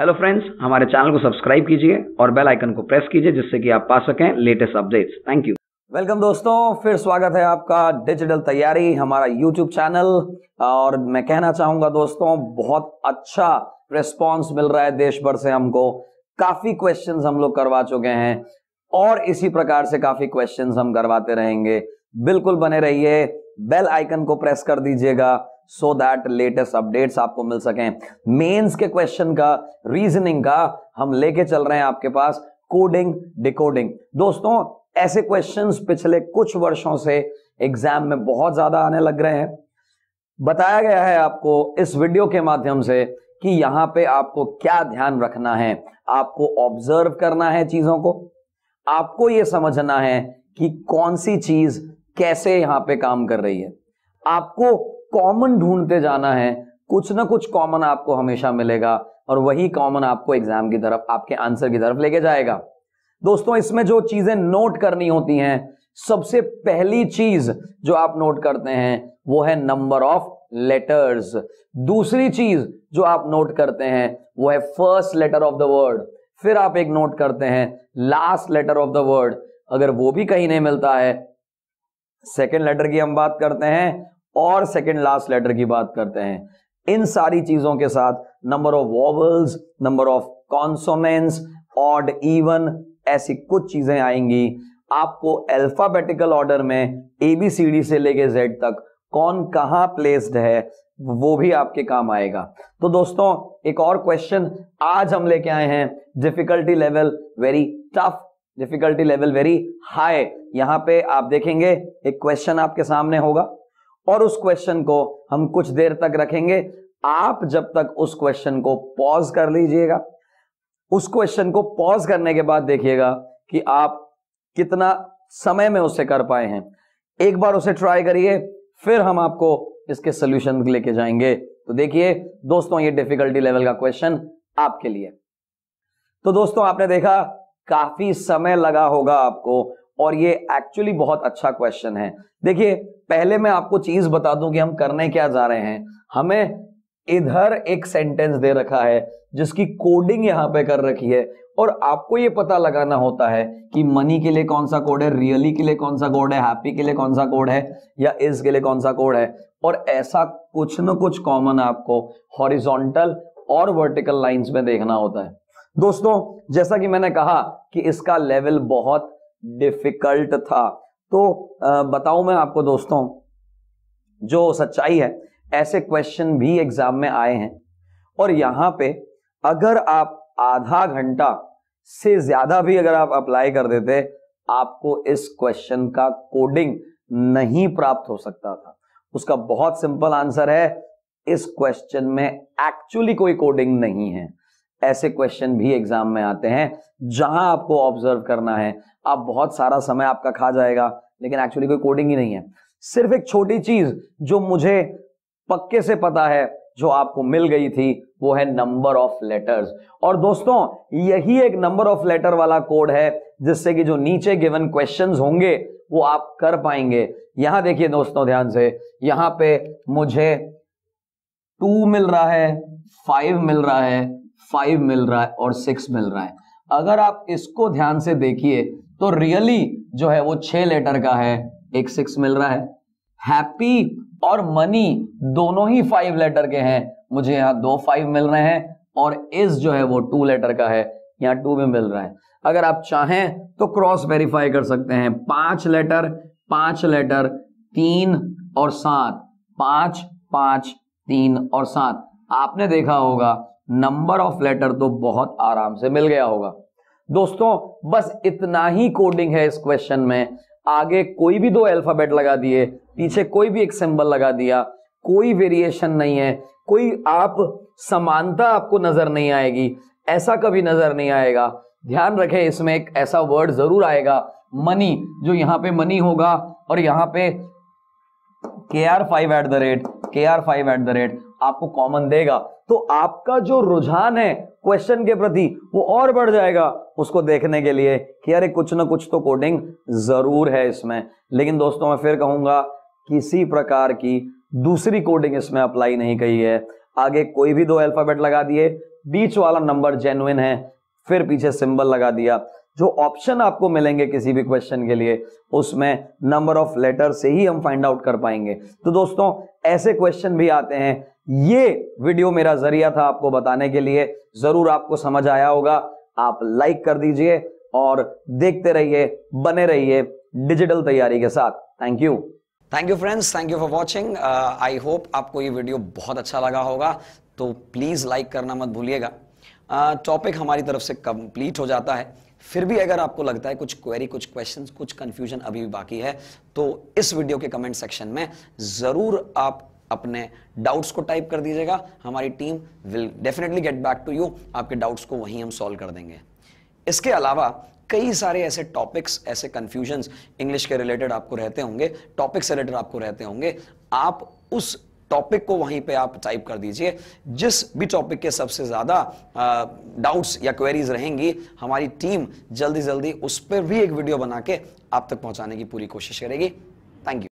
hello friends हमारे channel को subscribe कीजिए और बेल आइकन को प्रेस कीजिए जिससे कि आप पा सकें latest updates thank you welcome दोस्तों फिर स्वागत है आपका डिजिटल तैयारी हमारा यूट्यूब चैनल और मैं कहना चाहूंगा दोस्तों बहुत अच्छा रिस्पॉन्स मिल रहा है देश भर से हमको काफी क्वेश्चन हम लोग करवा चुके हैं और इसी प्रकार से काफी क्वेश्चन हम करवाते रहेंगे बिल्कुल बने रहिए बेल आइकन को प्रेस कर दीजिएगा सो दैट लेटेस्ट अपडेट्स आपको मिल सकें मेंस के क्वेश्चन का रीजनिंग का हम लेके चल रहे हैं आपके पास कोडिंग डिकोडिंग दोस्तों ऐसे क्वेश्चंस पिछले कुछ वर्षों से एग्जाम में बहुत ज्यादा आने लग रहे हैं बताया गया है आपको इस वीडियो के माध्यम से कि यहां पे आपको क्या ध्यान रखना है आपको ऑब्जर्व करना है चीजों को आपको यह समझना है कि कौन सी चीज कैसे यहां पे काम कर रही है आपको कॉमन ढूंढते जाना है कुछ ना कुछ कॉमन आपको हमेशा मिलेगा और वही कॉमन आपको एग्जाम की तरफ आपके आंसर की तरफ लेके जाएगा दोस्तों इसमें जो चीजें नोट करनी होती हैं सबसे पहली चीज जो आप नोट करते हैं वो है नंबर ऑफ लेटर्स दूसरी चीज जो आप नोट करते हैं वो है first letter of the word फिर आप एक नोट करते हैं last letter of the word अगर वो भी कहीं नहीं मिलता है सेकेंड लेटर की हम बात करते हैं और सेकेंड लास्ट लेटर की बात करते हैं इन सारी चीजों के साथ number of vowels number of consonants odd even ऐसी कुछ चीजें आएंगी आपको अल्फाबेटिकल ऑर्डर में एबीसीडी से लेके जेड तक कौन कहां प्लेस्ड है वो भी आपके काम आएगा तो दोस्तों एक और क्वेश्चन आज हम लेके आए हैं difficulty level very tough difficulty level very high यहां पे आप देखेंगे एक क्वेश्चन आपके सामने होगा और उस क्वेश्चन को हम कुछ देर तक रखेंगे आप जब तक उस क्वेश्चन को पॉज कर लीजिएगा उस क्वेश्चन को पॉज करने के बाद देखिएगा कि आप कितना समय में उसे कर पाए हैं एक बार उसे ट्राई करिए फिर हम आपको इसके सोल्यूशन लेके जाएंगे तो देखिए दोस्तों ये डिफिकल्टी लेवल का क्वेश्चन आपके लिए तो दोस्तों आपने देखा काफी समय लगा होगा आपको और ये एक्चुअली बहुत अच्छा क्वेश्चन है देखिए पहले मैं आपको चीज बता दूं कि हम करने क्या जा रहे हैं हमें इधर एक सेंटेंस दे रखा है जिसकी कोडिंग यहां पे कर रखी है और आपको ये पता लगाना होता है कि मनी के लिए कौन सा कोड है रियली के लिए कौन सा कोड है हैप्पी के लिए कौन सा कोड है या इस के लिए कौन सा कोड है और ऐसा कुछ ना कुछ कॉमन आपको हॉरिजॉन्टल और वर्टिकल लाइंस में देखना होता है दोस्तों जैसा कि मैंने कहा कि इसका लेवल बहुत डिफिकल्ट था तो बताऊं मैं आपको दोस्तों जो सच्चाई है ऐसे क्वेश्चन भी एग्जाम में आए हैं और यहां पे अगर आप आधा घंटा से ज्यादा भी अगर आप अप्लाई कर देते आपको इस क्वेश्चन का कोडिंग नहीं प्राप्त हो सकता था उसका बहुत सिंपल आंसर है इस क्वेश्चन में एक्चुअली कोई कोडिंग नहीं है ऐसे क्वेश्चन भी एग्जाम में आते हैं जहां आपको ऑब्जर्व करना है आप बहुत सारा समय आपका खा जाएगा लेकिन एक्चुअली कोई कोडिंग ही नहीं है सिर्फ एक छोटी चीज जो मुझे पक्के से पता है जो आपको मिल गई थी वो है नंबर ऑफ लेटर्स और दोस्तों यही एक नंबर ऑफ लेटर वाला कोड है जिससे कि जो नीचे गिवन क्वेश्चंस होंगे वो आप कर पाएंगे यहां देखिए दोस्तों ध्यान से यहां पे मुझे टू मिल रहा है फाइव मिल रहा है फाइव मिल रहा है और सिक्स मिल रहा है अगर आप इसको ध्यान से देखिए तो रियली जो है वो छह लेटर का है एक सिक्स मिल रहा है हैप्पी और मनी दोनों ही फाइव लेटर के हैं मुझे यहां दो फाइव मिल रहे हैं और इस जो है वो टू लेटर का है यहाँ टू में मिल रहा है अगर आप चाहें तो क्रॉस वेरीफाई कर सकते हैं पांच लेटर पांच लेटर तीन और सात पांच पांच तीन और सात आपने देखा होगा नंबर ऑफ लेटर तो बहुत आराम से मिल गया होगा दोस्तों बस इतना ही कोडिंग है इस क्वेश्चन में आगे कोई भी दो अल्फाबेट लगा दिए पीछे कोई भी एक सिंबल लगा दिया कोई वेरिएशन नहीं है कोई आप समानता आपको नजर नहीं आएगी ऐसा कभी नजर नहीं आएगा ध्यान रखें इसमें एक ऐसा वर्ड जरूर आएगा मनी जो यहाँ पे मनी होगा और यहाँ पे K R five at the rate K R five at the rate आपको कॉमन देगा तो आपका जो रुझान है क्वेश्चन के प्रति वो और बढ़ जाएगा उसको देखने के लिए कि अरे कुछ ना कुछ तो कोडिंग जरूर है इसमें लेकिन दोस्तों मैं फिर कहूंगा किसी प्रकार की दूसरी कोडिंग इसमें अप्लाई नहीं की है आगे कोई भी दो अल्फाबेट लगा दिए बीच वाला नंबर जेनुइन है फिर पीछे सिंबल लगा दिया जो ऑप्शन आपको मिलेंगे किसी भी क्वेश्चन के लिए उसमें नंबर ऑफ लेटर से ही हम फाइंड आउट कर पाएंगे तो दोस्तों ऐसे क्वेश्चन भी आते हैं ये वीडियो मेरा जरिया था आपको बताने के लिए जरूर आपको समझ आया होगा आप लाइक कर दीजिए और देखते रहिए बने रहिए डिजिटल तैयारी के साथ thank you thank you friends thank you for watching I hope आपको ये वीडियो बहुत अच्छा लगा होगा तो प्लीज़ लाइक करना मत भूलिएगा टॉपिक uh, हमारी तरफ से कंप्लीट हो जाता है फिर भी अगर आपको लगता है कुछ क्वेरी कुछ क्वेश्चन कुछ कंफ्यूजन अभी भी बाकी है तो इस वीडियो के कमेंट सेक्शन में ज़रूर आप अपने डाउट्स को टाइप कर दीजिएगा हमारी team will definitely get back to you आपके डाउट्स को वहीं हम सॉल्व कर देंगे इसके अलावा कई सारे ऐसे टॉपिक्स ऐसे कन्फ्यूजन्स इंग्लिश के रिलेटेड आपको रहते होंगे टॉपिक से रिलेटेड आपको रहते होंगे आप उस टॉपिक को वहीं पे आप टाइप कर दीजिए जिस भी टॉपिक के सबसे ज़्यादा डाउट्स या क्वेरीज रहेंगी हमारी टीम जल्दी जल्दी उस पर भी एक वीडियो बना के आप तक पहुंचाने की पूरी कोशिश करेगी थैंक यू